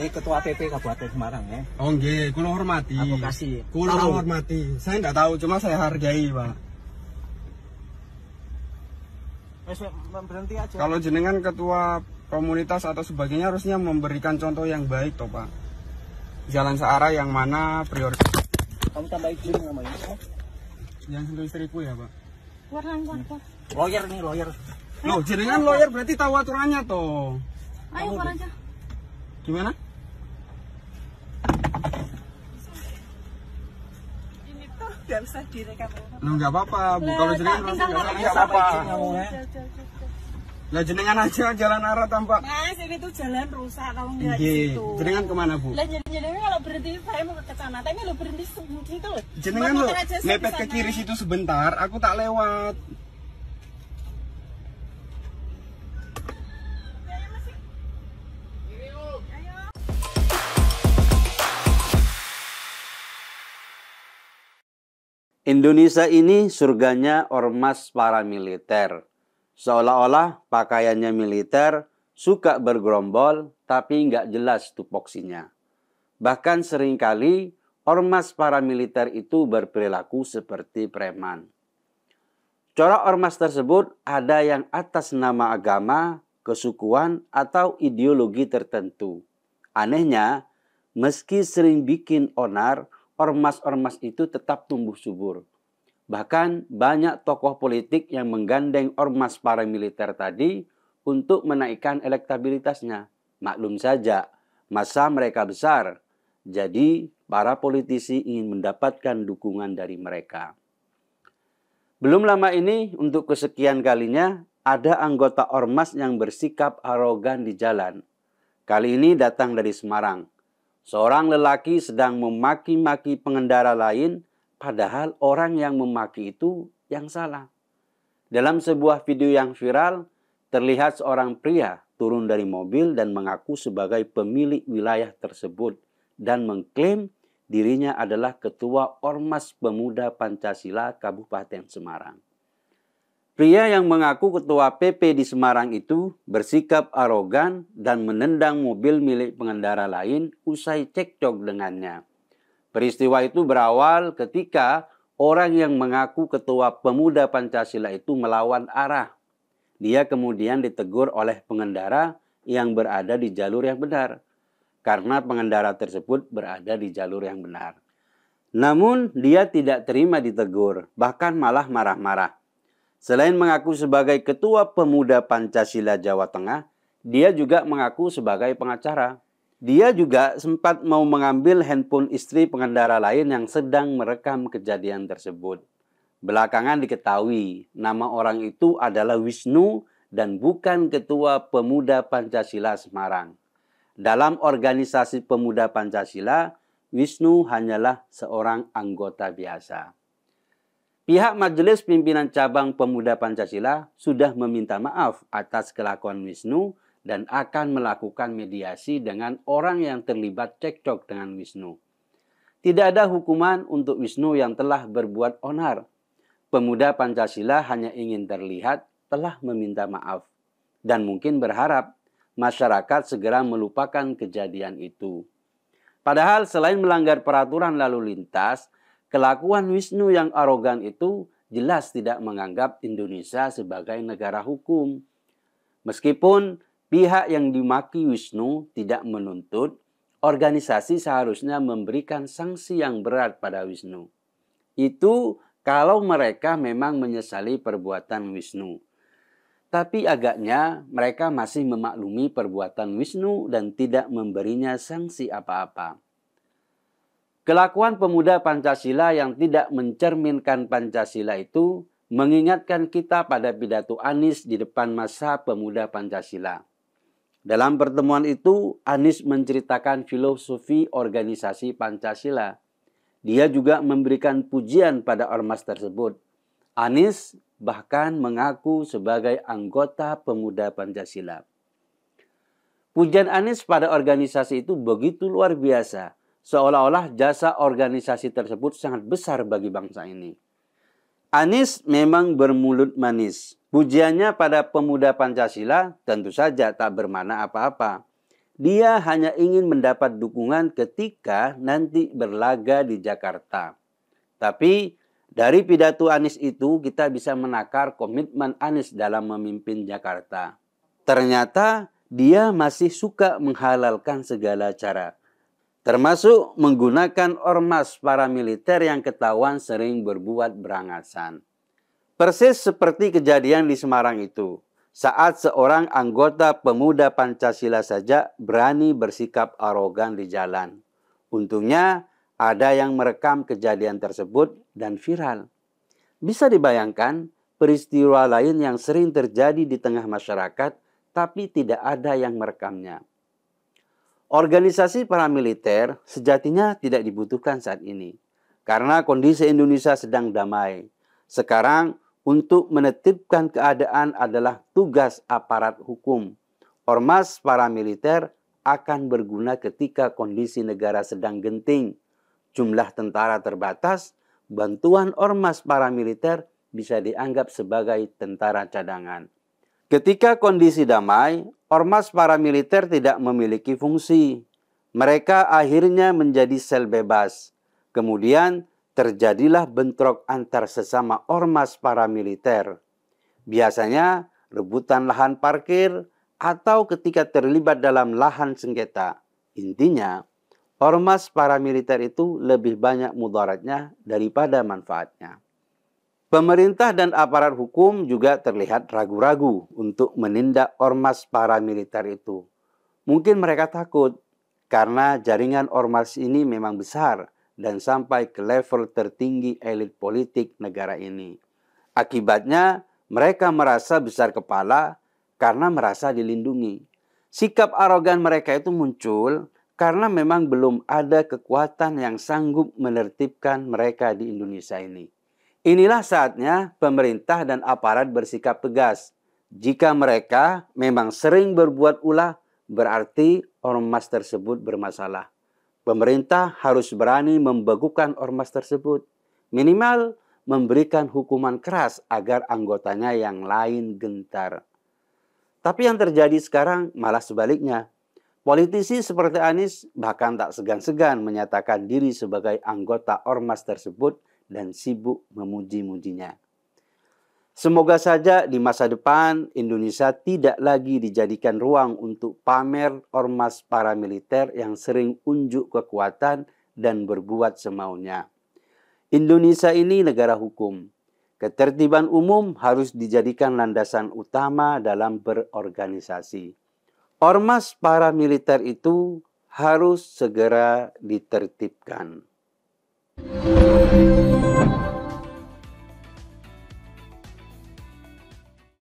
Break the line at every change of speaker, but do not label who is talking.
eh ketua PP Kabupaten Semarang ya. Oh nggih, kula hormati. Aku kasih. Kula hormati. Saya enggak tahu, cuma saya hargai, Pak. berhenti aja. Kalau jenengan ketua komunitas atau sebagainya harusnya memberikan contoh yang baik toh, Pak. Jalan searah yang mana prioritas. Kamu tambahin izin sama Pak. Ya. Jangan sentuh istriku ya, Pak. Warang, warang. Lawyer nih, lawyer. Loh, jenengan lawyer berarti tahu aturannya toh. Ayo, Pak Gimana? nggak bisa direkam. Lu nggak apa-apa, bu. Kalau jenengan nggak apa-apa. Lah jenengan aja jalan arah tampak. Mas, ini tuh jalan rusak tau enggak Iya. Gitu. Jenengan kemana, Bu? Lah jenengan kalau berhenti saya mau ke berhenti segitu loh. Jenengan lo mepet ke kiri situ sebentar, aku tak lewat. Indonesia ini surganya ormas para militer. Seolah-olah pakaiannya militer, suka bergerombol, tapi nggak jelas tupoksinya. Bahkan seringkali ormas para militer itu berperilaku seperti preman. Corak ormas tersebut ada yang atas nama agama, kesukuan, atau ideologi tertentu. Anehnya, meski sering bikin onar, ormas-ormas itu tetap tumbuh subur. Bahkan banyak tokoh politik yang menggandeng ormas paramiliter tadi untuk menaikkan elektabilitasnya. Maklum saja, masa mereka besar. Jadi, para politisi ingin mendapatkan dukungan dari mereka. Belum lama ini, untuk kesekian kalinya, ada anggota ormas yang bersikap arogan di jalan. Kali ini datang dari Semarang. Seorang lelaki sedang memaki-maki pengendara lain, padahal orang yang memaki itu yang salah. Dalam sebuah video yang viral, terlihat seorang pria turun dari mobil dan mengaku sebagai pemilik wilayah tersebut dan mengklaim dirinya adalah ketua Ormas Pemuda Pancasila Kabupaten Semarang. Pria yang mengaku ketua PP di Semarang itu bersikap arogan dan menendang mobil milik pengendara lain usai cekcok dengannya. Peristiwa itu berawal ketika orang yang mengaku ketua pemuda Pancasila itu melawan arah. Dia kemudian ditegur oleh pengendara yang berada di jalur yang benar karena pengendara tersebut berada di jalur yang benar. Namun dia tidak terima ditegur, bahkan malah marah-marah. Selain mengaku sebagai Ketua Pemuda Pancasila Jawa Tengah, dia juga mengaku sebagai pengacara. Dia juga sempat mau mengambil handphone istri pengendara lain yang sedang merekam kejadian tersebut. Belakangan diketahui nama orang itu adalah Wisnu dan bukan Ketua Pemuda Pancasila Semarang. Dalam organisasi Pemuda Pancasila, Wisnu hanyalah seorang anggota biasa. Pihak Majelis Pimpinan Cabang Pemuda Pancasila sudah meminta maaf atas kelakuan Wisnu dan akan melakukan mediasi dengan orang yang terlibat cekcok dengan Wisnu. Tidak ada hukuman untuk Wisnu yang telah berbuat onar. Pemuda Pancasila hanya ingin terlihat telah meminta maaf dan mungkin berharap masyarakat segera melupakan kejadian itu. Padahal selain melanggar peraturan lalu lintas, Kelakuan Wisnu yang arogan itu jelas tidak menganggap Indonesia sebagai negara hukum. Meskipun pihak yang dimaki Wisnu tidak menuntut, organisasi seharusnya memberikan sanksi yang berat pada Wisnu. Itu kalau mereka memang menyesali perbuatan Wisnu. Tapi agaknya mereka masih memaklumi perbuatan Wisnu dan tidak memberinya sanksi apa-apa. Kelakuan pemuda Pancasila yang tidak mencerminkan Pancasila itu mengingatkan kita pada pidato Anies di depan masa pemuda Pancasila. Dalam pertemuan itu, Anies menceritakan filosofi organisasi Pancasila. Dia juga memberikan pujian pada ormas tersebut. Anies bahkan mengaku sebagai anggota pemuda Pancasila. Pujian Anies pada organisasi itu begitu luar biasa seolah-olah jasa organisasi tersebut sangat besar bagi bangsa ini. Anies memang bermulut manis. Pujiannya pada pemuda Pancasila tentu saja tak bermana apa-apa. Dia hanya ingin mendapat dukungan ketika nanti berlaga di Jakarta. Tapi dari pidato Anies itu kita bisa menakar komitmen Anies dalam memimpin Jakarta. Ternyata dia masih suka menghalalkan segala cara termasuk menggunakan ormas paramiliter yang ketahuan sering berbuat berangasan. Persis seperti kejadian di Semarang itu, saat seorang anggota pemuda Pancasila saja berani bersikap arogan di jalan. Untungnya ada yang merekam kejadian tersebut dan viral. Bisa dibayangkan peristiwa lain yang sering terjadi di tengah masyarakat tapi tidak ada yang merekamnya. Organisasi paramiliter sejatinya tidak dibutuhkan saat ini karena kondisi Indonesia sedang damai. Sekarang untuk menetipkan keadaan adalah tugas aparat hukum. Ormas paramiliter akan berguna ketika kondisi negara sedang genting. Jumlah tentara terbatas, bantuan ormas paramiliter bisa dianggap sebagai tentara cadangan. Ketika kondisi damai, ormas paramiliter tidak memiliki fungsi. Mereka akhirnya menjadi sel bebas. Kemudian terjadilah bentrok antar sesama ormas paramiliter. Biasanya rebutan lahan parkir atau ketika terlibat dalam lahan sengketa. Intinya, ormas paramiliter itu lebih banyak mudaratnya daripada manfaatnya. Pemerintah dan aparat hukum juga terlihat ragu-ragu untuk menindak ormas paramiliter itu. Mungkin mereka takut karena jaringan ormas ini memang besar dan sampai ke level tertinggi elit politik negara ini. Akibatnya, mereka merasa besar kepala karena merasa dilindungi. Sikap arogan mereka itu muncul karena memang belum ada kekuatan yang sanggup menertibkan mereka di Indonesia ini. Inilah saatnya pemerintah dan aparat bersikap tegas. Jika mereka memang sering berbuat ulah, berarti ormas tersebut bermasalah. Pemerintah harus berani membekukan ormas tersebut, minimal memberikan hukuman keras agar anggotanya yang lain gentar. Tapi yang terjadi sekarang malah sebaliknya. Politisi seperti Anies bahkan tak segan-segan menyatakan diri sebagai anggota ormas tersebut dan sibuk memuji-mujinya. Semoga saja di masa depan Indonesia tidak lagi dijadikan ruang untuk pamer ormas paramiliter yang sering unjuk kekuatan dan berbuat semaunya. Indonesia ini negara hukum. Ketertiban umum harus dijadikan landasan utama dalam berorganisasi. Ormas paramiliter itu harus segera ditertibkan. Thank